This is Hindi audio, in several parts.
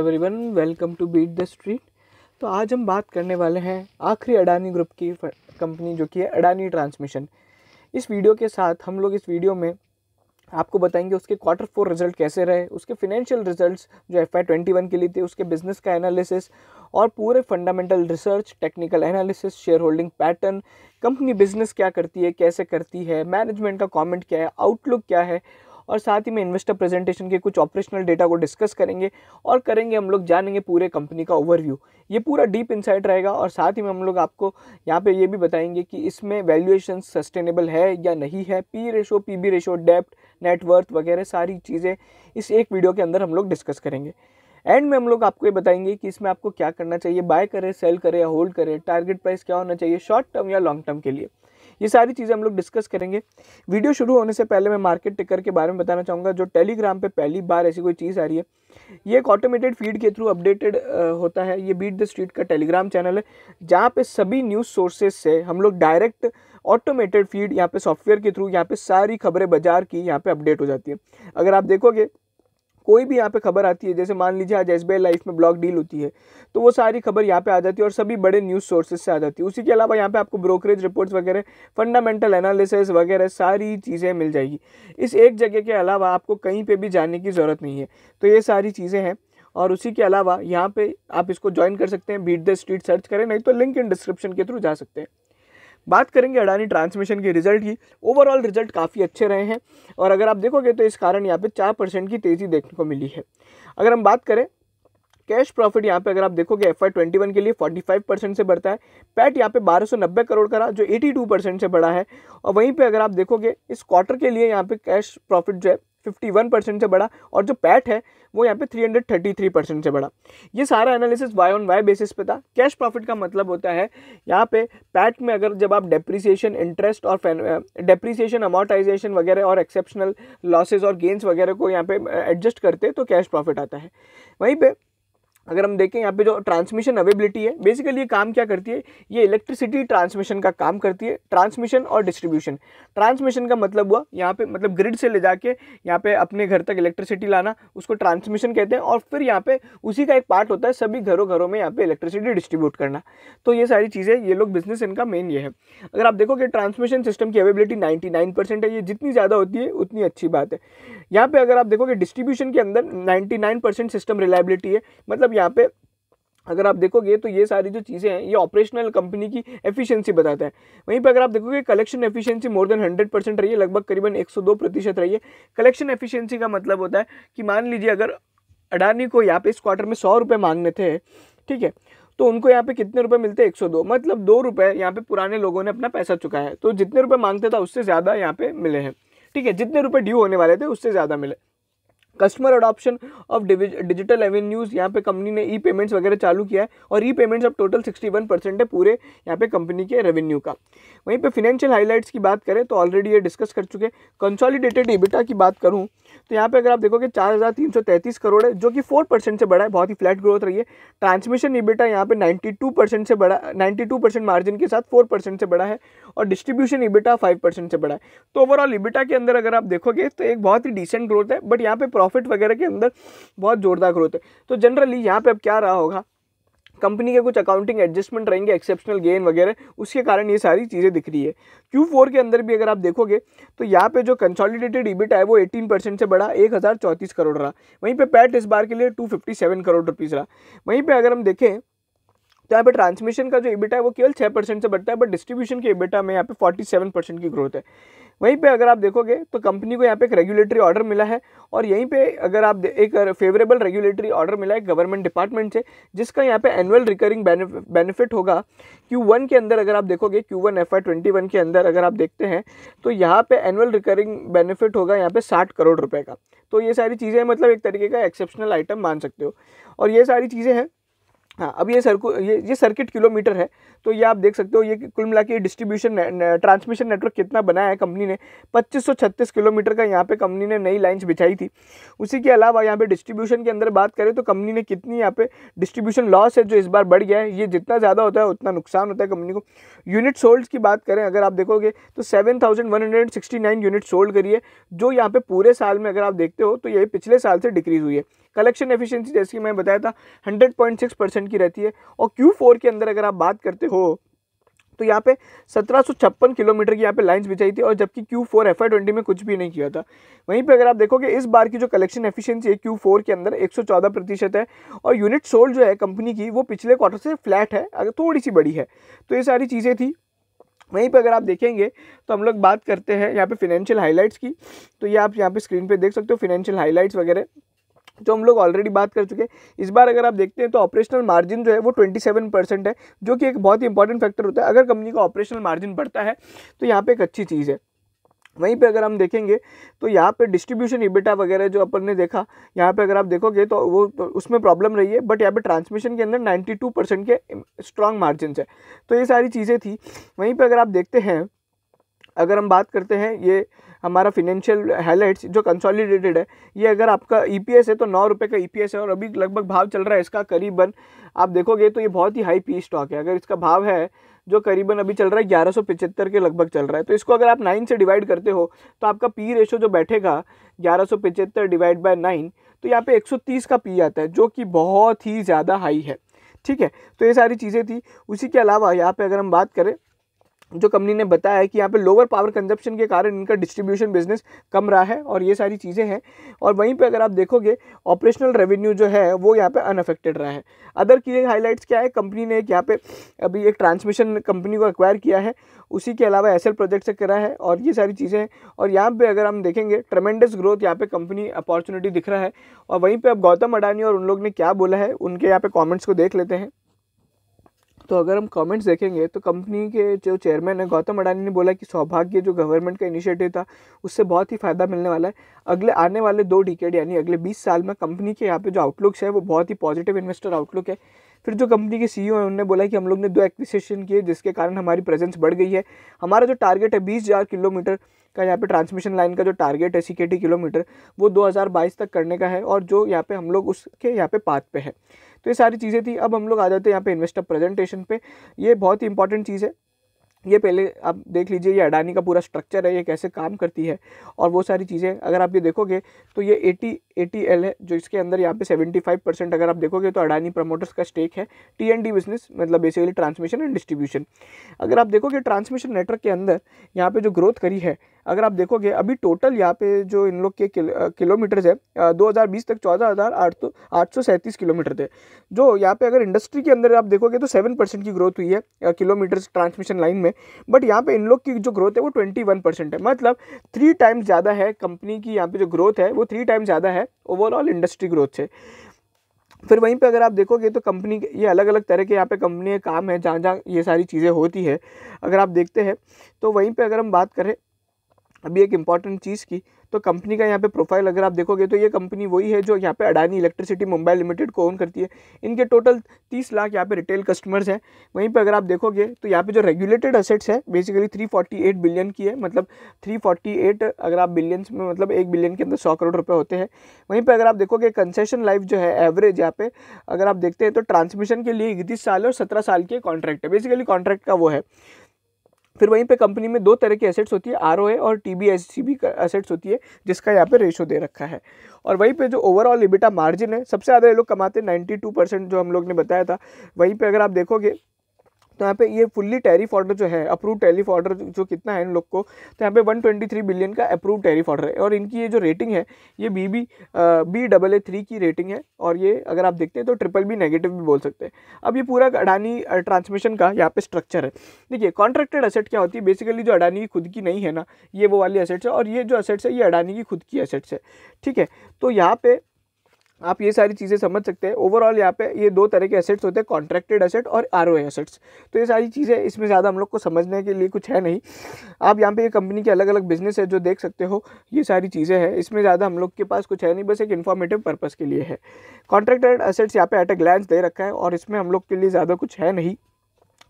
every everyone welcome to beat the street तो आज हम बात करने वाले हैं आखिरी अडानी ग्रुप की कंपनी जो कि है अडानी ट्रांसमिशन इस वीडियो के साथ हम लोग इस वीडियो में आपको बताएंगे उसके क्वार्टर फोर रिजल्ट कैसे रहे उसके फिनेंशियल रिजल्ट्स जो एफ आई ट्वेंटी वन के लिए थे उसके बिजनेस का एनालिसिस और पूरे fundamental research technical analysis share holding pattern company business क्या करती है कैसे करती है मैनेजमेंट का कमेंट क्या है आउटलुक क्या है और साथ ही में इन्वेस्टर प्रेजेंटेशन के कुछ ऑपरेशनल डेटा को डिस्कस करेंगे और करेंगे हम लोग जानेंगे पूरे कंपनी का ओवरव्यू ये पूरा डीप इंसाइट रहेगा और साथ ही में हम लोग आपको यहाँ पे ये भी बताएंगे कि इसमें वैल्यूएशन सस्टेनेबल है या नहीं है P ratio P B ratio डेप्ट नेटवर्थ वगैरह सारी चीज़ें इस एक वीडियो के अंदर हम लोग डिस्कस करेंगे एंड में हम लोग आपको ये बताएंगे कि इसमें आपको क्या करना चाहिए बाय करें सेल करें या होल्ड करें टारगेट प्राइस क्या होना चाहिए शॉर्ट टर्म या लॉन्ग टर्म के लिए ये सारी चीज़ें हम लोग डिस्कस करेंगे वीडियो शुरू होने से पहले मैं मार्केट टिकर के बारे में बताना चाहूँगा जो टेलीग्राम पर पहली बार ऐसी कोई चीज़ आ रही है ये एक ऑटोमेटेड फीड के थ्रू अपडेटेड होता है ये बीट द स्ट्रीट का टेलीग्राम चैनल है जहाँ पर सभी न्यूज़ सोर्सेज से हम लोग डायरेक्ट ऑटोमेटेड फीड यहाँ पे सॉफ्टवेयर के थ्रू यहाँ पे सारी खबरें बाजार की यहाँ पे अपडेट हो जाती है अगर आप देखोगे कोई भी यहाँ पे खबर आती है जैसे मान लीजिए आज एस लाइफ में ब्लॉक डील होती है तो वो सारी खबर यहाँ पे आ जाती है और सभी बड़े न्यूज़ सोर्सेज से आ जाती है उसी के अलावा यहाँ पे आपको ब्रोकरेज रिपोर्ट्स वगैरह फंडामेंटल एनालिसिस वगैरह सारी चीज़ें मिल जाएगी इस एक जगह के अलावा आपको कहीं पर भी जाने की ज़रूरत नहीं है तो ये सारी चीज़ें हैं और उसी के अलावा यहाँ पर आप इसको ज्वाइन कर सकते हैं बीट द स्ट्रीट सर्च करें नहीं तो लिंक इन डिस्क्रिप्शन के थ्रू जा सकते हैं बात करेंगे अडानी ट्रांसमिशन के रिजल्ट की ओवरऑल रिजल्ट काफ़ी अच्छे रहे हैं और अगर आप देखोगे तो इस कारण यहाँ पे चार परसेंट की तेज़ी देखने को मिली है अगर हम बात करें कैश प्रॉफिट यहाँ पे अगर आप देखोगे एफ आई ट्वेंटी वन के लिए फोर्टी फाइव परसेंट से बढ़ता है पैट यहाँ पे बारह सौ नब्बे करोड़ का रहा जो एटी टू परसेंट से बढ़ा है और वहीं पे अगर आप देखोगे इस क्वार्टर के लिए यहाँ पे कैश प्रॉफिट जो है 51 परसेंट से बढ़ा और जो पैट है वो यहाँ पे 333 परसेंट से बढ़ा ये सारा analysis Y on Y basis पे था कैश प्रॉफिट का मतलब होता है यहाँ पे पैट में अगर जब आप डेप्रिसिएशन इंटरेस्ट और डेप्रिसिएशन अमाउटाइजेशन वगैरह और एक्सेप्शनल लॉसेज और गेंस वगैरह को यहाँ पे एडजस्ट करते तो कैश प्रॉफिट आता है वहीं पर अगर हम देखें यहाँ पे जो ट्रांसमिशन अवेबिलिटी है बेसिकली ये काम क्या करती है ये इलेक्ट्रिसिटी ट्रांसमिशन का काम करती है ट्रांसमिशन और डिस्ट्रीब्यूशन ट्रांसमिशन का मतलब हुआ यहाँ पे मतलब ग्रिड से ले जाके यहाँ पे अपने घर तक इलेक्ट्रिसिटी लाना उसको ट्रांसमिशन कहते हैं और फिर यहाँ पे उसी का एक पार्ट होता है सभी घरों घरों में यहाँ पे इलेक्ट्रिसिटी डिस्ट्रीब्यूट करना तो ये सारी चीज़ें ये लोग बिजनेस इनका मेन ये है अगर आप देखो कि ट्रांसमिशन सिस्टम की अवेबिलिटी नाइन्टी है ये जितनी ज़्यादा होती है उतनी अच्छी बात है यहाँ पर अगर आप देखो कि डिस्ट्रीब्यूशन के अंदर नाइन्टी सिस्टम रिलायबिलिटी है मतलब यहाँ पे अगर आप देखोगे तो ये सारी जो चीज़ें हैं ये ऑपरेशनल कंपनी की एफिशिएंसी बताता है वहीं पर अगर आप देखोगे collection efficiency more than 100 percent रही है लगभग करीबन 102 प्रतिशत रही है कलेक्शन एफिशिएंसी का मतलब होता है कि मान लीजिए अगर अडानी को यहाँ पे इस क्वार्टर में सौ रुपये मांगने थे ठीक है तो उनको यहाँ पे कितने रुपए मिलते हैं एक सौ दो मतलब दो रुपये यहाँ पे पुराने लोगों ने अपना पैसा चुकाया है तो जितने रुपये मांगते था उससे ज़्यादा यहाँ पे मिले हैं ठीक है जितने रुपये ड्यू होने वाले थे उससे ज़्यादा मिले customer adoption of digital avenues यहाँ पे कंपनी ने ई पेमेंट्स वगैरह चालू किया है और ई पेमेंट्स अब टोटल 61 परसेंट है पूरे यहाँ पे कंपनी के रेवेन्यू का वहीं पे फिनेंशियल हाइलाइट्स की बात करें तो ऑलरेडी ये डिस्कस कर चुके कंसोलिडेटेड इबिटा की बात करूँ तो यहाँ पे अगर आप देखोगे चार करोड़ है जो कि फोर से बड़ा है बहुत ही फ्लैट ग्रोथ रही है ट्रांसमिशन इबिटा यहाँ पे नाइन्टी से बड़ा नाइन्टी मार्जिन के साथ फोर से बड़ा है और डिस्ट्रीब्यूशन इबिटा फाइव परसेंट से बढ़ा है तो ओवरऑल इबिटा के अंदर अगर आप देखोगे तो एक बहुत ही डिसेंट ग्रोथ है बट यहाँ पे प्रॉफिट वगैरह के अंदर बहुत ज़ोरदार ग्रोथ है तो जनरली यहाँ पे अब क्या रहा होगा कंपनी के कुछ अकाउंटिंग एडजस्टमेंट रहेंगे एक्सेप्शनल गेन वगैरह उसके कारण ये सारी चीज़ें दिख रही है क्यू फोर के अंदर भी अगर आप देखोगे तो यहाँ पे जो कंसोलिडेटेड इबिटा है वो 18 परसेंट से बढ़ा एक हज़ार चौंतीस करोड़ रहा वहीं पे पैट इस बार के लिए 257 करोड़ रुपीज़ रहा वहीं पे अगर हम देखें तो यहाँ पे ट्रांसमिशन का जो इबिटा है वो केवल छः परसेंट से बढ़ता है बट डिस्ट्रीब्यूशन के इबिटा में यहाँ पे फोर्टी सेवन परसेंट की ग्रोथ है वहीं पे अगर आप देखोगे तो कंपनी को यहाँ पे एक रेगुलेटरी ऑर्डर मिला है और यहीं पे अगर आप एक फेवरेबल रेगुलेटरी ऑर्डर मिला है गवर्नमेंट डिपार्टमेंट से जिसका यहाँ पे एनुअल रिकरिंग बेनिफिट होगा क्यू वन के अंदर अगर आप देखोगे Q one F Y twenty one के अंदर अगर आप देखते हैं तो यहाँ पे एनुअल रिकरिंग बेनिफिट होगा यहाँ पे साठ करोड़ रुपये का तो ये सारी चीज़ें मतलब एक तरीके का एक्सेप्शनल आइटम मान सकते हो और ये सारी चीज़ें हैं हाँ अब ये सर्कु ये ये सर्किट किलोमीटर है तो ये आप देख सकते हो ये कुल मिला के डिस्ट्रीब्यूशन ट्रांसमिशन नेटवर्क कितना बनाया है कंपनी ने 2536 किलोमीटर का यहाँ पे कंपनी ने नई लाइंस बिछाई थी उसी के अलावा यहाँ पे डिस्ट्रीब्यूशन के अंदर बात करें तो कंपनी ने कितनी यहाँ पे डिस्ट्रीब्यूशन लॉस है जो इस बार बढ़ गया है ये जितना ज़्यादा होता है उतना नुकसान होता है कंपनी को यूनिट सोल्ड की बात करें अगर आप देखोगे तो सेवन यूनिट सोल्ड करिए जो यहाँ पर पूरे साल में अगर आप देखते हो तो ये पिछले साल से डिक्रीज़ हुई है कलेक्शन एफिशिएंसी जैसे कि मैंने बताया था 100.6 परसेंट की रहती है और Q4 के अंदर अगर आप बात करते हो तो यहाँ पे सत्रह किलोमीटर की यहाँ पे लाइंस बिछाई थी और जबकि Q4 फोर एफ में कुछ भी नहीं किया था वहीं पे अगर आप देखोगे इस बार की जो कलेक्शन एफिशिएंसी है Q4 के अंदर 114 प्रतिशत है और यूनिट सोल्ड जो है कंपनी की वो पिछले क्वार्टर से फ्लैट है अगर थोड़ी सी बड़ी है तो ये सारी चीज़ें थी वहीं पे अगर आप देखेंगे तो हम लोग बात करते हैं यहाँ पे फिनेंशियल हाईलाइट्स की तो ये आप यहाँ पे स्क्रीन पे देख सकते हो फिनेंशियल हाईलाइट्स वगैरह जो हम लोग ऑलरेडी बात कर चुके हैं इस बार अगर आप देखते हैं तो ऑपरेशनल मार्जिन जो है वो 27 परसेंट है जो कि एक बहुत ही इंपॉर्टेंट फैक्टर होता है अगर कंपनी का ऑपरेशनल मार्जिन बढ़ता है तो यहाँ पे एक अच्छी चीज़ है वहीं पे अगर हम देखेंगे तो यहाँ पे डिस्ट्रीब्यूशन इबिटा वगैरह जो अपन ने देखा यहाँ पे अगर आप देखोगे तो वो तो उसमें प्रॉब्लम रही है बट यहाँ पे ट्रांसमिशन के अंदर 92 परसेंट के स्ट्रांग मार्जिन है तो ये सारी चीज़ें थी वहीं पे अगर आप देखते हैं अगर हम बात करते हैं ये हमारा फिनेंशियल हाईलाइट्स जो कंसोलिडेटेड है ये अगर आपका ई e है तो नौ रुपये का ई e है और अभी लगभग भाव चल रहा है इसका करीबन आप देखोगे तो ये बहुत ही हाई पी स्टॉक है अगर इसका भाव है जो करीबन अभी चल रहा है ग्यारह के लगभग चल रहा है तो इसको अगर आप नाइन से डिवाइड करते हो तो आपका पी रेशो जो बैठेगा ग्यारह डिवाइड बाय नाइन तो यहाँ पे 130 का पी आता है जो कि बहुत ही ज़्यादा हाई है ठीक है तो ये सारी चीज़ें थी उसी के अलावा यहाँ पे अगर हम बात करें जो कंपनी ने बताया है कि यहाँ पे लोअर पावर कंजप्शन के कारण इनका डिस्ट्रीब्यूशन बिजनेस कम रहा है और ये सारी चीज़ें हैं और वहीं पे अगर आप देखोगे ऑपरेशनल रेवेन्यू जो है वो यहाँ पे अनअफेक्टेड रहा है अदर की हाईलाइट्स क्या है कंपनी ने एक यहाँ पे अभी एक ट्रांसमिशन कंपनी को एक्वायर किया है उसी के अलावा एस प्रोजेक्ट से करा है और ये सारी चीज़ें हैं और यहाँ पर अगर हम देखेंगे ट्रमेंडस ग्रोथ यहाँ पर कंपनी अपॉर्चुनिटी दिख रहा है और वहीं पर अब गौतम अडानी और उन लोग ने क्या बोला है उनके यहाँ पर कॉमेंट्स को देख लेते हैं तो अगर हम कमेंट्स देखेंगे तो कंपनी के जो चेयरमैन है गौतम अडानी ने बोला कि सौभाग्य जो गवर्नमेंट का इनिशिएटिव था उससे बहुत ही फ़ायदा मिलने वाला है अगले आने वाले दो डिकेड यानी अगले बीस साल में कंपनी के यहाँ पे जो आउटलुक्स है वो बहुत ही पॉजिटिव इन्वेस्टर आउटलुक है फिर जो कंपनी के सीईओ हैं उन्होंने बोला कि हम लोग ने दो एक्विशेशन किए जिसके कारण हमारी प्रेजेंस बढ़ गई है हमारा जो टारगेट है बीस हज़ार किलोमीटर का यहाँ पे ट्रांसमिशन लाइन का जो टारगेट है सी किलोमीटर वो 2022 तक करने का है और जो यहाँ पे हम लोग उसके यहाँ पे पाथ पे है तो ये सारी चीज़ें थी अब हम लोग आ जाते हैं यहाँ पे इन्वेस्टर प्रेजेंटेशन पे ये बहुत ही इंपॉर्टेंट चीज़ है ये पहले आप देख लीजिए ये अडानी का पूरा स्ट्रक्चर है ये कैसे काम करती है और वो सारी चीज़ें अगर आप ये देखोगे तो ये एटी एटी एल है जो इसके अंदर यहाँ पे सेवेंटी फाइव परसेंट अगर आप देखोगे तो अडानी प्रमोटर्स का स्टेक है टी एन डी बिजनेस मतलब बेसिकली ट्रांसमिशन एंड डिस्ट्रीब्यूशन अगर आप देखोगे ट्रांसमिशन नेटवर्क के अंदर यहाँ पर जो ग्रोथ करी है अगर आप देखोगे अभी टोटल यहाँ पे जो इन लोग के किलोमीटर्स है दो हज़ार बीस तक चौदह हज़ार आठ सौ आठ सौ सैंतीस किलोमीटर थे जो यहाँ पे अगर इंडस्ट्री के अंदर आप देखोगे तो सेवन परसेंट की ग्रोथ हुई है किलोमीटर्स ट्रांसमिशन लाइन में बट यहाँ पे इन लोग की जो ग्रोथ है वो ट्वेंटी वन परसेंट है मतलब थ्री टाइम्स ज़्यादा है कंपनी की यहाँ पे जो ग्रोथ है वो थ्री टाइम्स ज़्यादा है ओवरऑल इंडस्ट्री ग्रोथ से फिर वहीं पे अगर आप देखोगे तो कंपनी ये अलग अलग तरह के यहाँ पे कंपनी काम है जहाँ जहाँ ये सारी चीज़ें होती है अगर आप देखते हैं तो वहीं पे अगर हम बात करें अभी एक इंपॉर्टेंट चीज़ की तो कंपनी का यहाँ पे प्रोफाइल अगर आप देखोगे तो ये कंपनी वही है जो यहाँ पे अडानी इलेक्ट्रिसिटी मुंबई लिमिटेड को ओन करती है इनके टोटल तीस लाख यहाँ पे रिटेल कस्टमर्स हैं वहीं पे अगर आप देखोगे तो यहाँ पे जो रेगुलेटेड असेट्स है basically three forty eight billion की है मतलब थ्री फोर्टी एट अगर आप बिलियंस में मतलब एक बिलियन के अंदर सौ करोड़ रुपये होते हैं वहीं पर अगर आप देखोगे कंसेशन लाइफ जो है एवरेज यहाँ पे अगर आप देखते हैं तो ट्रांसमिशन के लिए इकतीस साल और सत्रह साल के कॉन्ट्रैक्ट है बेसिकली कॉन्ट्रैक्ट का वो है फिर वहीं पे कंपनी में दो तरह की एसेट्स होती है आर और टी बी एसेट्स होती है जिसका यहाँ पे रेशो दे रखा है और वहीं पे जो ओवरऑल इबिटा मार्जिन है सबसे ज़्यादा ये लोग कमाते हैं नाइन्टी जो हम लोग ने बताया था वहीं पर अगर आप देखोगे तो यहाँ पे ये फुल्ली टैरिफ ऑर्डर जो है अप्रूव टैरिफ ऑर्डर जो कितना है इन लोग को तो यहाँ पे 123 बिलियन का अप्रूव टैरिफ ऑर्डर है और इनकी ये जो रेटिंग है ये B B B double A three की रेटिंग है और ये अगर आप देखते हैं तो ट्रिपल बी नेगेटिव भी बोल सकते हैं अब ये पूरा अडानी ट्रांसमिशन का यहाँ पे स्ट्रक्चर है देखिए कॉन्ट्रैक्टेड असेट क्या होती है बेसिकली जो अडानी की खुद की नहीं है ना ये वो वाली असेट्स है और ये जो असेट्स है ये अडानी की खुद की असेट्स है ठीक है तो यहाँ पर आप ये सारी चीज़ें समझ सकते हैं ओवरऑल यहाँ पे ये दो तरह के एसेट्स होते हैं कॉन्ट्रैक्टेड एसेट और आर एसेट्स तो ये सारी चीज़ें इसमें ज़्यादा हम लोग को समझने के लिए कुछ है नहीं आप यहाँ पे ये कंपनी के अलग अलग बिजनेस है जो देख सकते हो ये सारी चीज़ें हैं इसमें ज़्यादा हम लोग के पास कुछ है नहीं बस एक इन्फॉर्मेटिव पर्पज़ के लिए है कॉन्ट्रैक्टेड एसेट्स यहाँ पे एट अ ग्लैंस दे रखा है और इसमें हम लोग के लिए ज़्यादा कुछ है नहीं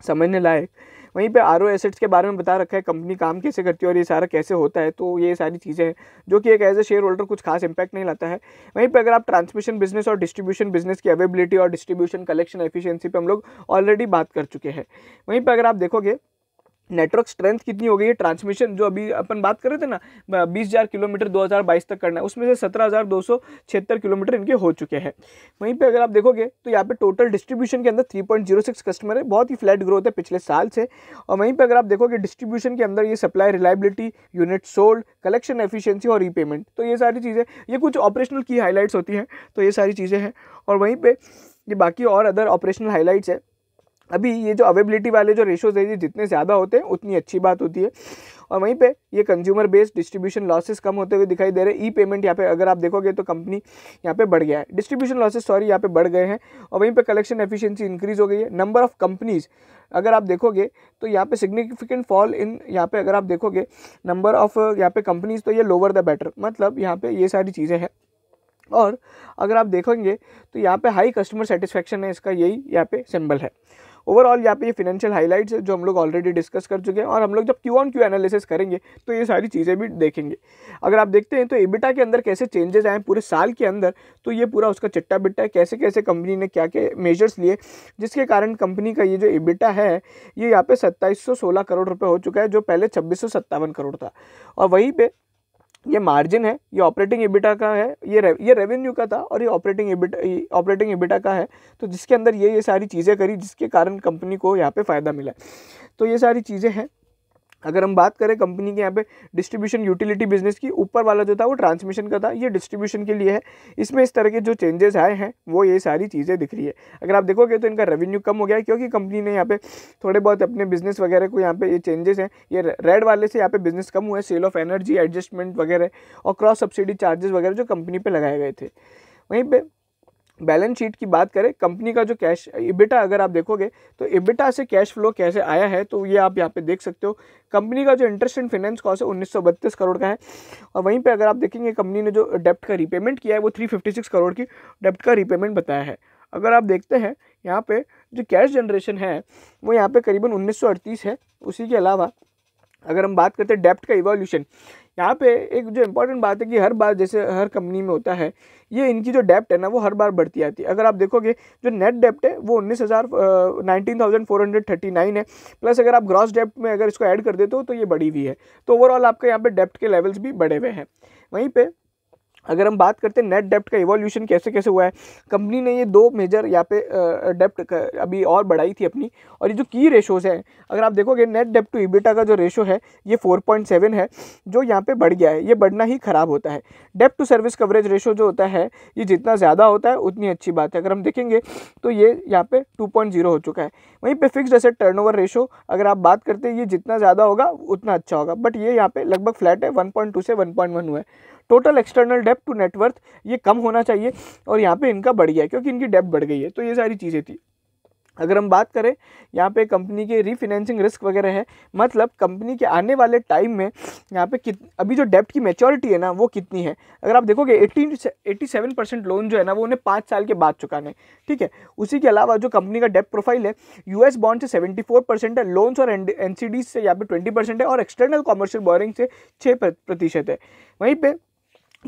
समझने लायक वहीं पर आर एसेट्स के बारे में बता रखा है कंपनी काम कैसे करती है और ये सारा कैसे होता है तो ये सारी चीज़ें हैं जो कि एक एज ए शेयर होल्डर कुछ खास इंपैक्ट नहीं लाता है वहीं पर अगर आप ट्रांसमिशन बिजनेस और डिस्ट्रीब्यूशन बिजनेस की अवेबिलिटी और डिस्ट्रीब्यूशन कलेक्शन एफिशियंसी पर हम लोग ऑलरेडी बात कर चुके हैं वहीं पर अगर आप देखोगे नेटवर्क स्ट्रेंथ कितनी हो गई है ट्रांसमिशन जो अभी अपन बात कर रहे थे ना बीस हज़ार किलोमीटर 2022 तक करना है उसमें से सत्रह हज़ार दो सौ छिहत्तर किलोमीटर इनके हो चुके हैं वहीं पे अगर आप देखोगे तो यहाँ पे टोटल डिस्ट्रीब्यूशन के अंदर three point zero six customer है बहुत ही फ्लैट ग्रोथ है पिछले साल से और वहीं पर अगर आप देखोगे डिस्ट्रीब्यूशन के अंदर ये supply reliability unit sold collection efficiency और रीपेमेंट तो ये सारी चीज़ें ये कुछ ऑपरेशनल की हाईलाइट्स होती हैं तो ये सारी चीज़ें हैं और वहीं पर ये बाकी और अदर ऑपरेशनल हाईलाइट्स है अभी ये जो अवेबिलिटी वाले जो रेशोज़ है ये जितने ज़्यादा होते हैं उतनी अच्छी बात होती है और वहीं पे ये कंज्यूमर बेस्ड डिस्ट्रीब्यूशन लॉसेस कम होते हुए दिखाई दे रहे हैं ई पेमेंट यहाँ पे अगर आप देखोगे तो कंपनी यहाँ पे बढ़ गया है डिस्ट्रीब्यूशन लॉसेस सॉरी यहाँ पे बढ़ गए हैं और वहीं पे कलेक्शन एफिशिएंसी इंक्रीज हो गई है नंबर ऑफ़ कंपनीज़ अगर आप देखोगे तो यहाँ पे सिग्निफिकेंट फॉल इन यहाँ पे अगर आप देखोगे नंबर ऑफ़ यहाँ पे कंपनीज़ तो ये लोअर द बेटर मतलब यहाँ पे ये सारी चीज़ें हैं और अगर आप देखोगे तो यहाँ पे हाई कस्टमर सेटिस्फेक्शन है इसका यही यहाँ पे सिंबल है ओवरऑल यहाँ पे फिनेंशियल हाईलाइट्स है जो हम लोग ऑलरेडी डिस्कस कर चुके हैं और हम लोग जब क्यू ऑन क्यू एनालिसिस करेंगे तो ये सारी चीज़ें भी देखेंगे अगर आप देखते हैं तो एबिटा के अंदर कैसे चेंजेस आए पूरे साल के अंदर तो ये पूरा उसका चिट्टा बिट्टा है कैसे कैसे कंपनी ने क्या क्या मेजर्स लिए जिसके कारण कंपनी का ये जो एबिटा है ये यहाँ पे सत्ताईस करोड़ रुपये हो चुका है जो पहले छब्बीस करोड़ था और वहीं पर ये मार्जिन है ये ऑपरेटिंग एबिटा का है ये रे, ये रेवेन्यू का था और ये ऑपरेटिंग एबिटा ऑपरेटिंग एबिटा का है तो जिसके अंदर ये ये सारी चीज़ें करी जिसके कारण कंपनी को यहाँ पे फ़ायदा मिला तो ये सारी चीज़ें हैं अगर हम बात करें कंपनी के यहाँ पे डिस्ट्रीब्यूशन यूटिलिटी बिजनेस की ऊपर वाला जो था वो ट्रांसमिशन का था ये डिस्ट्रीब्यूशन के लिए है इसमें इस तरह के जो चेंजेस आए हैं वो ये सारी चीज़ें दिख रही है अगर आप देखोगे तो इनका रेवेन्यू कम हो गया है क्योंकि कंपनी ने यहाँ पे थोड़े बहुत अपने बिजनेस वगैरह को यहाँ पे ये चेंजेस हैं ये रेड वाले से यहाँ पे बिजनेस कम हुआ है सेल ऑफ एनर्जी एडजस्टमेंट वगैरह और क्रॉस सब्सिडी चार्जेस वगैरह जो कंपनी पर लगाए गए थे वहीं पर बैलेंस शीट की बात करें कंपनी का जो कैश इबिटा अगर आप देखोगे तो इबिटा से कैश फ्लो कैसे आया है तो ये आप यहाँ पे देख सकते हो कंपनी का जो इंटरेस्ट एंड फाइनेंस कॉस्ट है उन्नीस करोड़ का है और वहीं पे अगर आप देखेंगे कंपनी ने जो डेप्ट का रिपेमेंट किया है वो 356 करोड़ की डेप्ट का रीपेमेंट बताया है अगर आप देखते हैं यहाँ पर जो कैश जनरेशन है वो यहाँ पे करीबन उन्नीस है उसी के अलावा अगर हम बात करते हैं डेप्ट का इवोल्यूशन यहाँ पे एक जो इम्पॉर्टेंट बात है कि हर बार जैसे हर कंपनी में होता है ये इनकी जो डेप्ट है ना वो हर बार बढ़ती आती है अगर आप देखोगे जो नेट डेप्ट है वो उन्नीस हज़ार है प्लस अगर आप ग्रॉस डेप्ट में अगर इसको ऐड कर देते हो तो ये बढ़ी हुई है तो ओवरऑल आपके यहाँ पे डेप्ट के लेवल्स भी बढ़े हुए हैं वहीं पर अगर हम बात करते हैं नेट डेप्ट का इवोल्यूशन कैसे कैसे हुआ है कंपनी ने ये दो मेजर यहाँ पे डेप्ट अभी और बढ़ाई थी अपनी और ये जो की रेशोज़ हैं अगर आप देखोगे नेट डेप्ट टू इबिटा का जो रेशो है ये 4.7 है जो यहाँ पे बढ़ गया है ये बढ़ना ही ख़राब होता है डेप्ट टू सर्विस कवरेज रेशो जो होता है ये जितना ज़्यादा होता है उतनी अच्छी बात है अगर हम देखेंगे तो ये यहाँ पर टू हो चुका है वहीं पर फिक्सड असेट टर्न रेशो अगर आप बात करते हैं ये जितना ज़्यादा होगा उतना अच्छा होगा बट ये यहाँ पर लगभग फ्लैट है वन से वन हुआ है total external debt to net worth ये कम होना चाहिए और यहाँ पे इनका बढ़ गया है क्योंकि इनकी डेप्ट बढ़ गई है तो ये सारी चीज़ें थी अगर हम बात करें यहाँ पे कंपनी के रीफिनेंसिंग रिस्क वगैरह है मतलब कंपनी के आने वाले टाइम में यहाँ पे कित अभी जो डेप्ट की मेचोरिटी है ना वो कितनी है अगर आप देखोगे eighty eighty seven percent loan जो है ना वो उन्हें पाँच साल के बाद चुकाने है ठीक है उसी के अलावा जो कंपनी का डेप्ट प्रोफाइल है यू बॉन्ड से सेवेंटी फोर परसेंट है लोन्स और एन से यहाँ पे ट्वेंटी परसेंट है और एक्सटर्नल कॉमर्शियल बॉरिंग से छः प्रतिशत है वहीं पर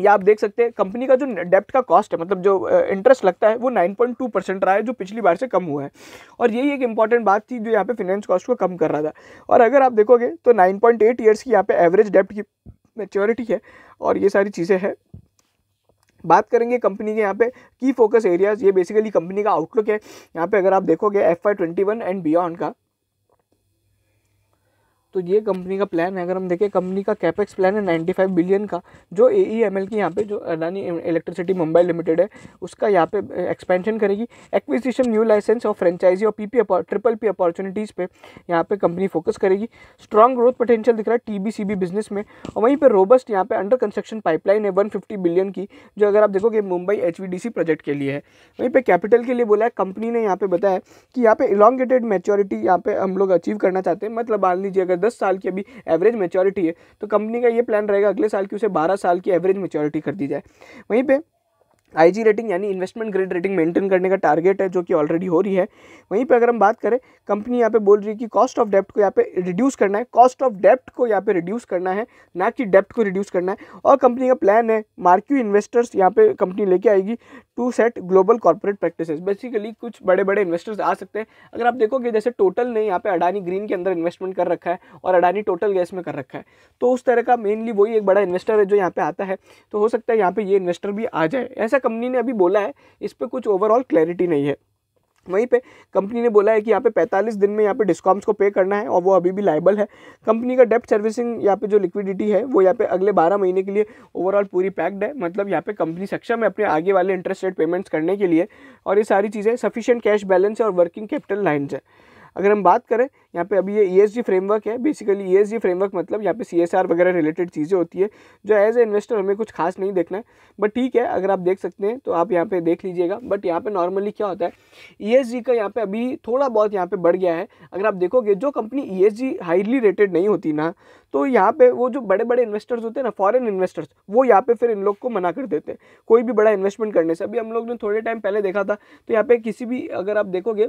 या आप देख सकते हैं कंपनी का जो डेप्ट का कॉस्ट है मतलब जो इंटरेस्ट लगता है वो 9.2 परसेंट रहा है जो पिछली बार से कम हुआ है और यही एक इंपॉर्टेंट बात थी जो यहाँ पे फाइनेंस कॉस्ट को कम कर रहा था और अगर आप देखोगे तो 9.8 पॉइंट ईयर्स की यहाँ पे एवरेज डेप्ट की मेच्योरिटी है और ये सारी चीज़ें हैं बात करेंगे कंपनी के यहाँ पे की फोकस एरियाज ये बेसिकली कंपनी का आउटलुक है यहाँ पे अगर आप देखोगे F Y twenty one and beyond का तो ये कंपनी का प्लान है अगर हम देखें कंपनी का कैपेक्स प्लान है नाइन्टी फाइव बिलियन का जो ए ई एम एल की यहाँ पे जो अडानी इलेक्ट्रिसिटी मुंबई लिमिटेड है उसका यहाँ पे एक्सपेंशन करेगी एक्विजिशन न्यू लाइसेंस और फ्रेंचाइजी और P P triple P opportunities पे यहाँ पे कंपनी फोकस करेगी स्ट्रॉन्ग ग्रोथ पोटेंशियल दिख रहा है T B C B business में और वहीं पर रोबस्ट यहाँ पे अंडर कंस्ट्रक्शन पाइपलाइन है वन फिफ्टी बिलियन की जो अगर आप देखोगे Mumbai H V D C project के लिए है वहीं पर कैपिटल के लिए बोला है कंपनी ने यहाँ पर बताया कि यहाँ पर इलांगेटेड मेच्योरिटी यहाँ पर हम लोग अचीव करना चाहते हैं मतलब मान लीजिए अगर दस साल की अभी एवरेज मेचोरिटी है तो कंपनी का ये प्लान रहेगा अगले साल की उसे बारह साल की एवरेज मेचोरिटी कर दी जाए वहीं पर आईजी रेटिंग यानी इन्वेस्टमेंट ग्रेड रेटिंग मेंटेन करने का टारगेट है जो कि ऑलरेडी हो रही है वहीं पर अगर हम बात करें कंपनी यहाँ पे बोल रही है कि कॉस्ट ऑफ डेप्ट को यहाँ पे रिड्यूस करना है कॉस्ट ऑफ डेप्ट को यहाँ पे रिड्यूस करना है ना कि डेप्ट को रिड्यूस करना है और कंपनी का प्लान है मार्क्यू इन्वेस्टर्स यहाँ पे कंपनी लेके आएगी to set global corporate practice basically कुछ बड़े बड़े इन्वेस्टर्स आ सकते हैं अगर आप देखोगे जैसे टोटल ने यहाँ पे अडानी ग्रीन के अंदर इन्वेस्टमेंट कर रखा है और अडानी टोटल गैस में कर रखा है तो उस तरह का मेनली वही एक बड़ा इन्वेस्टर है जो यहाँ पे आता है तो हो सकता है यहाँ पे ये इन्वेस्टर भी आ जाए ऐसा कंपनी ने अभी बोला है इस पर कुछ ओवरऑल क्लैरिटी नहीं है वहीं पे कंपनी ने बोला है कि यहाँ पे 45 दिन में यहाँ पे डिस्कॉम्स को पे करना है और वो अभी भी लाइबल है कंपनी का डेप्ट सर्विसिंग यहाँ पे जो लिक्विडिटी है वो यहाँ पे अगले 12 महीने के लिए ओवरऑल पूरी पैक्ड है मतलब यहाँ पे कंपनी सक्षम है अपने आगे वाले इंटरेस्ट रेट पेमेंट्स करने के लिए और ये सारी चीज़ें सफिशियंट कैश बैलेंस है और वर्किंग कैपिटल लाइन्स है अगर हम बात करें यहाँ पे अभी ये ई e फ्रेमवर्क है बेसिकली ई फ्रेमवर्क मतलब यहाँ पे सी वगैरह रिलेटेड चीज़ें होती है जो एज ए इन्वेस्टर हमें कुछ खास नहीं देखना है बट ठीक है अगर आप देख सकते हैं तो आप यहाँ पे देख लीजिएगा बट यहाँ पे नॉर्मली क्या होता है ई e का यहाँ पे अभी थोड़ा बहुत यहाँ पे बढ़ गया है अगर आप देखोगे जो कंपनी ई हाईली रेटेड नहीं होती ना तो यहाँ पे वो जो बड़े बड़े इन्वेस्टर्स होते हैं ना फॉरेन इन्वेस्टर्स वो यहाँ पे फिर इन लोग को मना कर देते हैं कोई भी बड़ा इन्वेस्टमेंट करने से अभी हम लोग ने थोड़े टाइम पहले देखा था तो यहाँ पे किसी भी अगर आप देखोगे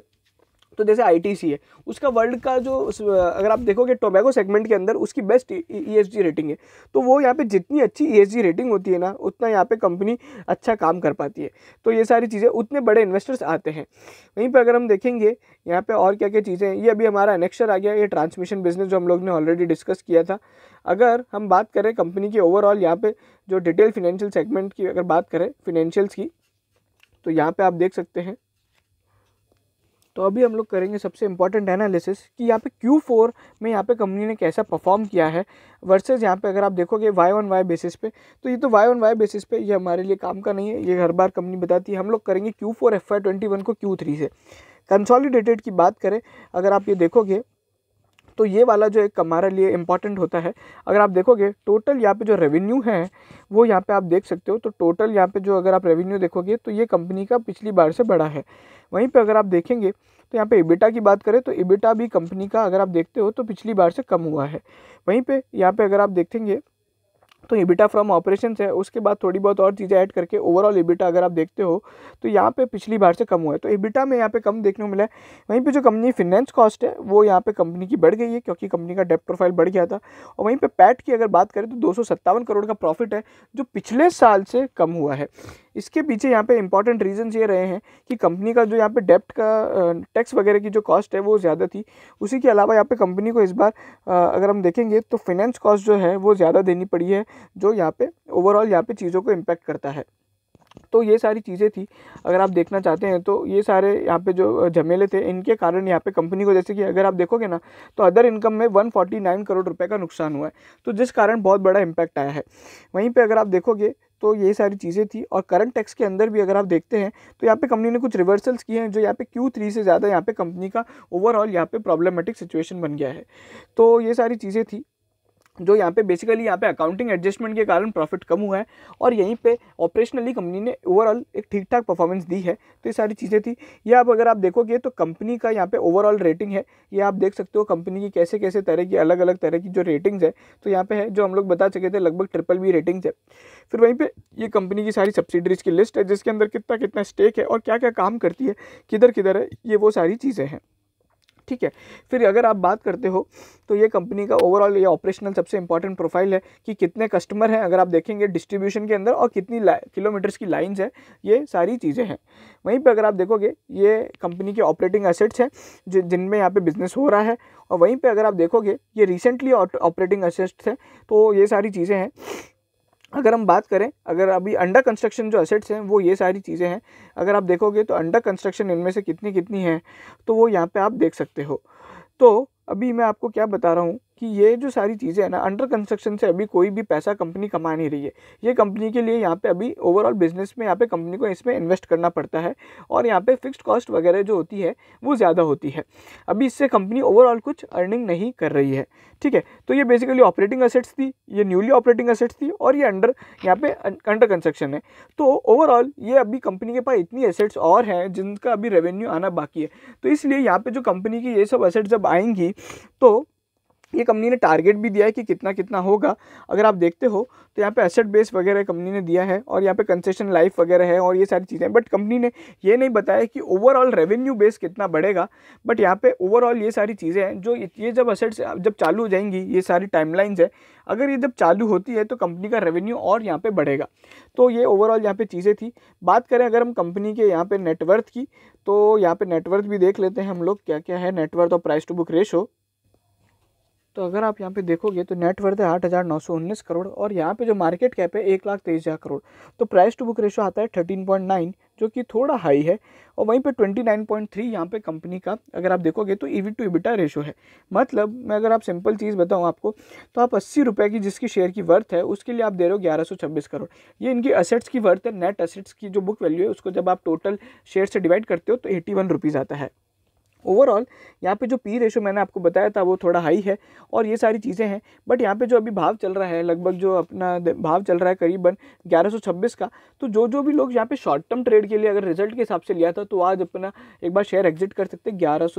तो जैसे आई है उसका वर्ल्ड का जो अगर आप देखोगे टोबैको सेगमेंट के अंदर उसकी बेस्ट ई रेटिंग है तो वो यहाँ पे जितनी अच्छी ई e रेटिंग होती है ना उतना यहाँ पे कंपनी अच्छा काम कर पाती है तो ये सारी चीज़ें उतने बड़े इन्वेस्टर्स आते हैं वहीं पर अगर हम देखेंगे यहाँ पर और क्या क्या चीज़ें हैं ये अभी हमारा अनेक्शर आ गया ये ट्रांसमिशन बिजनेस जो हम लोग ने ऑलरेडी डिस्कस किया था अगर हम बात करें कंपनी की ओवरऑल यहाँ पे जो डिटेल फिनेंशियल सेगमेंट की अगर बात करें फिनेंशियल्स की तो यहाँ पे आप देख सकते हैं तो अभी हम लोग करेंगे सबसे इम्पॉर्टेंट एनालिसिस कि यहाँ पे Q4 में यहाँ पे कंपनी ने कैसा परफॉर्म किया है वर्सेस यहाँ पे अगर आप देखोगे वाई ऑन वाई बेसिस पे तो ये तो वाई ऑन वाई बेसिस पे ये हमारे लिए काम का नहीं है ये हर बार कंपनी बताती है हम लोग करेंगे Q four F Y twenty one को क्यू थ्री से कंसॉलीडेटेड की बात करें अगर आप ये देखोगे तो ये वाला जो एक हमारे लिए इम्पॉर्टेंट होता है अगर आप देखोगे टोटल यहाँ पे जो रेवेन्यू है वो यहाँ पे आप देख सकते हो तो टोटल यहाँ पे जो अगर आप रेवेन्यू देखोगे तो ये कंपनी का पिछली बार से बड़ा है वहीं पर अगर आप देखेंगे तो यहाँ पे इबिटा की बात करें तो इबिटा भी कंपनी का अगर आप देखते हो तो पिछली बार से कम हुआ है वहीं पर यहाँ पर अगर आप देखेंगे तो इबिटा फ्रॉम ऑपरेशन है उसके बाद थोड़ी बहुत और चीज़ें ऐड करके ओवरऑल इबिटा अगर आप देखते हो तो यहाँ पे पिछली बार से कम हुआ है तो इबिटा में यहाँ पे कम देखने को मिला है वहीं पे जो कंपनी फिनेंस कॉस्ट है वो यहाँ पे कंपनी की बढ़ गई है क्योंकि कंपनी का डेप्ट प्रोफाइल बढ़ गया था और वहीं पर पैट की अगर बात करें तो दो करोड़ का प्रॉफिट है जो पिछले साल से कम हुआ है इसके पीछे यहाँ पे इंपॉर्टेंट रीजंस ये रहे हैं कि कंपनी का जो यहाँ पे डेप्ट का टैक्स वगैरह की जो कॉस्ट है वो ज़्यादा थी उसी के अलावा यहाँ पे कंपनी को इस बार अगर हम देखेंगे तो फिनेंस कॉस्ट जो है वो ज़्यादा देनी पड़ी है जो यहाँ पे ओवरऑल यहाँ पे चीज़ों को इम्पेक्ट करता है तो ये सारी चीज़ें थी अगर आप देखना चाहते हैं तो ये सारे यहाँ पे जो झमेले थे इनके कारण यहाँ पे कंपनी को जैसे कि अगर आप देखोगे ना तो अदर इनकम में 149 करोड़ रुपए का नुकसान हुआ है तो जिस कारण बहुत बड़ा इम्पैक्ट आया है वहीं पे अगर आप देखोगे तो ये सारी चीज़ें थी और करंट टैक्स के अंदर भी अगर आप देखते हैं तो यहाँ पे कंपनी ने कुछ रिवर्सल्स किए हैं जो यहाँ पे क्यू थ्री से ज़्यादा यहाँ पे कंपनी का ओवरऑल यहाँ पे प्रॉब्लमेटिक सिचुएशन बन गया है तो ये सारी चीज़ें थी जो यहाँ पे बेसिकली यहाँ पे अकाउंटिंग एडजस्टमेंट के कारण प्रॉफिट कम हुआ है और यहीं पे ऑपरेशनली कंपनी ने ओवरऑल एक ठीक ठाक परफॉर्मेंस दी है तो ये सारी चीज़ें थी या आप अगर आप देखोगे तो कंपनी का यहाँ पे ओवरऑल रेटिंग है ये आप देख सकते हो कंपनी की कैसे कैसे तरह की अलग अलग तरह की जो रेटिंग्स है तो यहाँ पर है जो हम लोग बता चुके थे लगभग ट्रिपल बी रेटिंग्स है फिर वहीं पर ये कंपनी की सारी सब्सिडरीज की लिस्ट है जिसके अंदर कितना कितना स्टेक है और क्या क्या काम करती है किधर किधर है ये वो सारी चीज़ें हैं ठीक है फिर अगर आप बात करते हो तो ये कंपनी का ओवरऑल ये ऑपरेशनल सबसे इंपॉर्टेंट प्रोफाइल है कि कितने कस्टमर हैं अगर आप देखेंगे डिस्ट्रीब्यूशन के अंदर और कितनी किलोमीटर्स की लाइन्स है ये सारी चीज़ें हैं वहीं पर अगर आप देखोगे ये कंपनी के ऑपरेटिंग एसेट्स हैं जिन जिनमें यहाँ पर बिजनेस हो रहा है और वहीं पर अगर आप देखोगे ये रिसेंटली ऑपरेटिंग एसेट्स हैं तो ये सारी चीज़ें हैं अगर हम बात करें अगर अभी अंडर कंस्ट्रक्शन जो असेट्स हैं वो ये सारी चीज़ें हैं अगर आप देखोगे तो अंडर कंस्ट्रक्शन इनमें से कितनी कितनी हैं तो वो यहाँ पे आप देख सकते हो तो अभी मैं आपको क्या बता रहा हूँ कि ये जो सारी चीज़ें हैं ना अंडर कंस्ट्रक्शन से अभी कोई भी पैसा कंपनी कमा नहीं रही है ये कंपनी के लिए यहाँ पे अभी ओवरऑल बिजनेस में यहाँ पे कंपनी को इसमें इन्वेस्ट करना पड़ता है और यहाँ पे फिक्स्ड कॉस्ट वगैरह जो होती है वो ज़्यादा होती है अभी इससे कंपनी ओवरऑल कुछ अर्निंग नहीं कर रही है ठीक है तो ये बेसिकली ऑपरेटिंग असेट्स थी ये न्यूली ऑपरेटिंग असेट्स थी और ये अंडर यहाँ पे अंडर कंस्ट्रक्शन है तो ओवरऑल ये अभी कंपनी के पास इतनी एसेट्स और हैं जिनका अभी रेवेन्यू आना बाकी है तो इसलिए यहाँ पर जो कंपनी की ये सब असेट्स जब आएंगी तो ये कंपनी ने टारगेट भी दिया है कि कितना कितना होगा अगर आप देखते हो तो यहाँ पे एसेट बेस वगैरह कंपनी ने दिया है और यहाँ पे कंसेशन लाइफ वगैरह है और ये सारी चीज़ें बट कंपनी ने ये नहीं बताया कि ओवरऑल रेवेन्यू बेस कितना बढ़ेगा बट यहाँ पे ओवरऑल ये सारी चीज़ें हैं जो ये जब असेट्स जब चालू हो जाएंगी ये सारी टाइमलाइंस है अगर ये जब चालू होती है तो कंपनी का रेवेन्यू और यहाँ पर बढ़ेगा तो ये ओवरऑल यहाँ पर चीज़ें थी बात करें अगर हम कंपनी के यहाँ पर नेटवर्थ की तो यहाँ पर नेटवर्थ भी देख लेते हैं हम लोग क्या क्या है नेटवर्थ और प्राइस टू बुक रेशो तो अगर आप यहाँ पे देखोगे तो नेट वर्थ है आठ हज़ार नौ सौ उन्नीस करोड़ और यहाँ पे जो मार्केट कैप है एक लाख तेईस हज़ार करोड़ तो प्राइस टू बुक रेशो आता है थर्टीन पॉइंट नाइन जो कि थोड़ा हाई है और वहीं पे 29.3 यहाँ पे कंपनी का अगर आप देखोगे तो ईवी टू इबिटा रेशो है मतलब मैं अगर आप सिंपल चीज़ बताऊँ आपको तो आप अस्सी रुपये की जिसकी शेयर की वर्थ है उसके लिए आप दे रहे हो ग्यारह करोड़ ये इनकी असेट्स की वर्थ है नेट असेट्स की जो बुक वैल्यू है उसको जब आप टोटल शेयर से डिवाइड करते हो तो एटी वन आता है ओवरऑल यहाँ पे जो पी रेशो मैंने आपको बताया था वो थोड़ा हाई है और ये सारी चीज़ें हैं बट यहाँ पे जो अभी भाव चल रहा है लगभग जो अपना भाव चल रहा है करीबन 1126 का तो जो जो भी लोग यहाँ पे शॉर्ट टर्म ट्रेड के लिए अगर रिजल्ट के हिसाब से लिया था तो आज अपना एक बार शेयर एग्जिट कर सकते हैं ग्यारह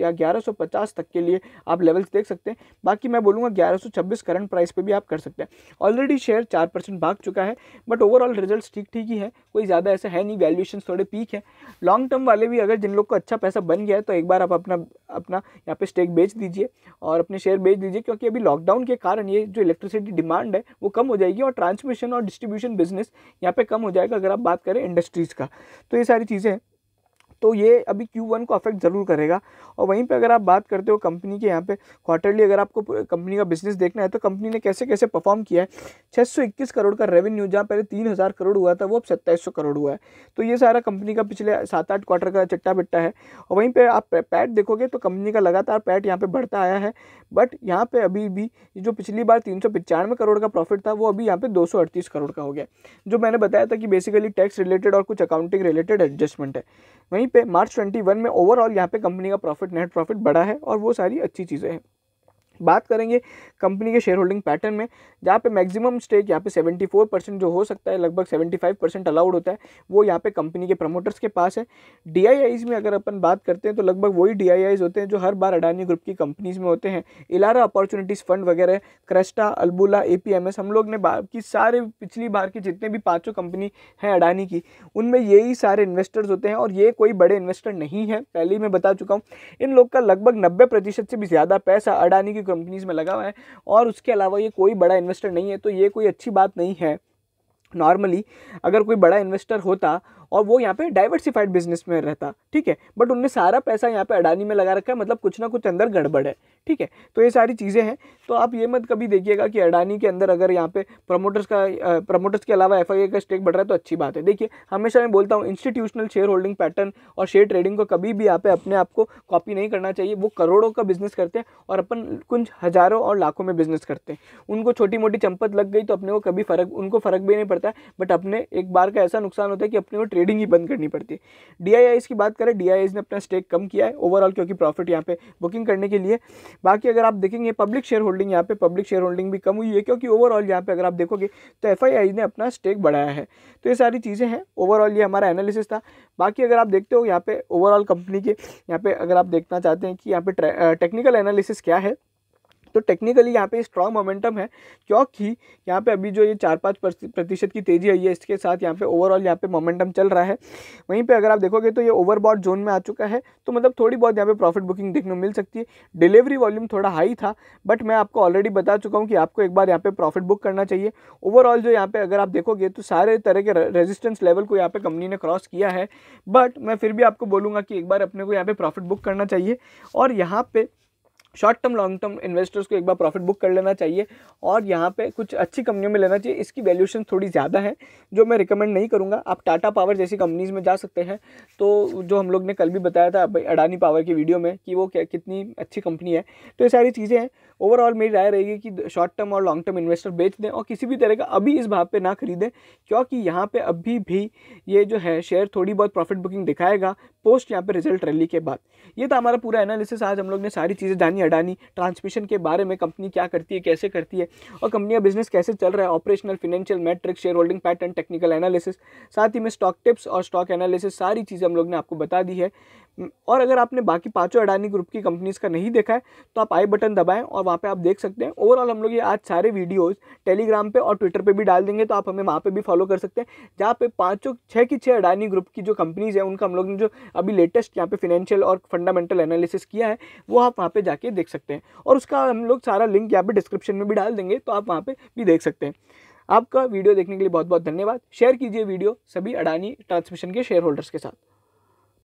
या ग्यारह तक के लिए आप लेवल्स देख सकते हैं बाकी मैं बोलूँगा ग्यारह करंट प्राइस पर भी आप कर सकते हैं ऑलरेडी शेयर चार भाग चुका है बट ओवरऑल रिजल्ट ठीक ठीक ही है कोई ज़्यादा ऐसा है नहीं वैल्यूशन थोड़े पीक है लॉन्ग टर्म वाले भी अगर जिन लोग को अच्छा पैसा बन गया है तो एक बार आप अपना अपना यहाँ पे स्टेक बेच दीजिए और अपने शेयर बेच दीजिए क्योंकि अभी लॉकडाउन के कारण ये जो इलेक्ट्रिसिटी डिमांड है वो कम हो जाएगी और ट्रांसमिशन और डिस्ट्रीब्यूशन बिजनेस यहाँ पे कम हो जाएगा अगर आप बात करें इंडस्ट्रीज़ का तो ये सारी चीज़ें हैं तो ये अभी Q1 को अफेक्ट ज़रूर करेगा और वहीं पे अगर आप बात करते हो कंपनी के यहाँ पे क्वार्टरली अगर आपको कंपनी का बिजनेस देखना है तो कंपनी ने कैसे कैसे परफॉर्म किया है 621 करोड़ का रेवेन्यू जहाँ पहले 3000 करोड़ हुआ था वो अब सौ करोड़ हुआ है तो ये सारा कंपनी का पिछले सात आठ क्वार्टर का चट्टा बिट्टा है और वहीं पर आप पैट देखोगे तो कंपनी का लगातार पैट यहाँ पर बढ़ता आया है बट यहाँ पर अभी भी जो पिछली बार तीन करोड़ का प्रॉफिट था वो अभी यहाँ पर दो करोड़ का हो गया जो मैंने बताया था कि बेसिकली टैक्स रिलेटेड और कुछ अकाउंटिंग रिलेटेड एडजस्टमेंट है वहीं पे मार्च 21 में ओवरऑल यहाँ पे कंपनी का प्रॉफिट नेट प्रॉफिट बढ़ा है और वो सारी अच्छी चीज़ें हैं बात करेंगे कंपनी के शेयर होल्डिंग पैटर्न में जहाँ पे मैक्सिमम स्टेक यहाँ पे 74 परसेंट जो हो सकता है लगभग 75 परसेंट अलाउड होता है वो यहाँ पे कंपनी के प्रमोटर्स के पास है डी में अगर अपन बात करते हैं तो लगभग वही डी होते हैं जो हर बार अडानी ग्रुप की कंपनीज़ में होते हैं इलारा अपॉर्चुनिटीज़ फंड वगैरह क्रेस्टा अल्बुला ए हम लोग ने बाकी सारे पिछली बार की जितने भी पाँचों कंपनी हैं अडानी की उनमें यही सारे इन्वेस्टर्स होते हैं और ये कोई बड़े इन्वेस्टर नहीं है पहले ही मैं बता चुका हूँ इन लोग का लगभग नब्बे से भी ज़्यादा पैसा अडानी की कंपनीज़ में लगा हुआ है और उसके अलावा ये कोई बड़ा इन्वेस्टर नहीं है तो ये कोई अच्छी बात नहीं है नॉर्मली अगर कोई बड़ा इन्वेस्टर होता और वो यहाँ पे डाइवर्सिफाइड बिजनेस में रहता ठीक है बट उनने सारा पैसा यहाँ पे अडानी में लगा रखा है मतलब कुछ ना कुछ अंदर गड़बड़ है ठीक है तो ये सारी चीज़ें हैं तो आप ये मत कभी देखिएगा कि अडानी के अंदर अगर यहाँ पे प्रमोटर्स का प्रमोटर्स के अलावा एफ का स्टेक बढ़ रहा है तो अच्छी बात है देखिए हमेशा मैं बोलता हूँ इंस्टीट्यूशनल शेयर होल्डिंग पैटर्न और शेयर ट्रेडिंग को कभी भी यहाँ पे अपने आप को कॉपी नहीं करना चाहिए वो करोड़ों का बिजनेस करते हैं और अपन कुछ हज़ारों और लाखों में बिजनेस करते हैं उनको छोटी मोटी चंपत लग गई तो अपने को कभी फ़र्क उनको फ़र्क भी नहीं पड़ता बट अपने एक बार का ऐसा नुकसान होता है कि अपने को ट्रेड ट्रेडिंग ही बंद करनी पड़ती है डी की बात करें डी ने अपना स्टेक कम किया है ओवरऑल क्योंकि प्रॉफिट यहाँ पे बुकिंग करने के लिए बाकी अगर आप देखेंगे पब्लिक शेयर होल्डिंग यहाँ पे पब्लिक शेयर होल्डिंग भी कम हुई है क्योंकि ओवरऑल यहाँ पे अगर आप देखोगे तो एफ ने अपना स्टेक बढ़ाया है तो ये सारी चीज़ें हैं ओवरऑल ये हमारा एनालिसिस था बाकी अगर आप देखते हो यहाँ पे ओवरऑल कंपनी के यहाँ पे अगर आप देखना चाहते हैं कि यहाँ पे टेक्निकल एनालिसिस क्या है तो टेक्निकली यहाँ पे स्ट्रॉन्ग मोमेंटम है क्योंकि यहाँ पे अभी जो ये चार पाँच प्रतिशत की तेज़ी आई है इसके साथ यहाँ पे ओवरऑल यहाँ पे मोमेंटम चल रहा है वहीं पे अगर आप देखोगे तो ये ओवरबॉड जोन में आ चुका है तो मतलब थोड़ी बहुत यहाँ पे प्रॉफिट बुकिंग देखने को मिल सकती है डिलीवरी वॉल्यूम थोड़ा हाई था बट मैं आपको ऑलरेडी बता चुका हूँ कि आपको एक बार यहाँ पे प्रॉफिट बुक करना चाहिए ओवरऑल जो यहाँ पे अगर आप देखोगे तो सारे तरह के रेजिस्टेंस लेवल को यहाँ पे कंपनी ने क्रॉस किया है बट मैं फिर भी आपको बोलूँगा कि एक बार अपने को यहाँ पे प्रॉफिट बुक करना चाहिए और यहाँ पे short term long term investors को एक बार प्रॉफिट बुक कर लेना चाहिए और यहाँ पे कुछ अच्छी कंपनियों में लेना चाहिए इसकी वैल्यूशन थोड़ी ज़्यादा है जो मैं रिकमेंड नहीं करूँगा आप टाटा पावर जैसी कंपनीज़ में जा सकते हैं तो जो हम लोग ने कल भी बताया था अडानी पावर की वीडियो में कि वो क्या कितनी अच्छी कंपनी है तो ये सारी चीज़ें हैं ओवरऑल मेरी राय रहेगी कि शॉर्ट टर्म और लॉन्ग टर्म इन्वेस्टर बेच दें और किसी भी तरह का अभी इस भाव पे ना खरीदें क्योंकि यहाँ पे अभी भी ये जो है शेयर थोड़ी बहुत प्रॉफिट बुकिंग दिखाएगा पोस्ट यहाँ पे रिजल्ट रैली के बाद ये था हमारा पूरा एनालिसिस आज हम लोग ने सारी चीज़ें जानी अडानी ट्रांसमिशन के बारे में कंपनी क्या करती है कैसे करती है और कंपनी का बिजनेस कैसे चल रहा है operational financial metric share holding pattern technical analysis साथ ही में स्टॉक टिप्स और स्टॉक एनालिसिस सारी चीज़ें हम लोग ने आपको बता दी है हम्म, और अगर आपने बाकी पाँचों अडानी ग्रुप की कंपनीज़ का नहीं देखा है तो आप आई बटन दबाएं और वहाँ पे आप देख सकते हैं ओवरऑल हम लोग ये आज सारे वीडियोस टेलीग्राम पे और ट्विटर पे भी डाल देंगे तो आप हमें वहाँ पे भी फॉलो कर सकते हैं जहाँ पे पाँचों छः की छः अडानी ग्रुप की जो कंपनीज़ हैं उनका हम लोग ने जो अभी लेटेस्ट यहाँ पर फिनेंशियल और फंडामेंटल एनालिसिस किया है वो आप वहाँ पर जाके देख सकते हैं और उसका हम लोग सारा लिंक यहाँ पर डिस्क्रिप्शन में भी डाल देंगे तो आप वहाँ पर भी देख सकते हैं आपका वीडियो देखने के लिए बहुत बहुत धन्यवाद शेयर कीजिए वीडियो सभी अडानी ट्रांसमिशन के शेयर होल्डर्स के साथ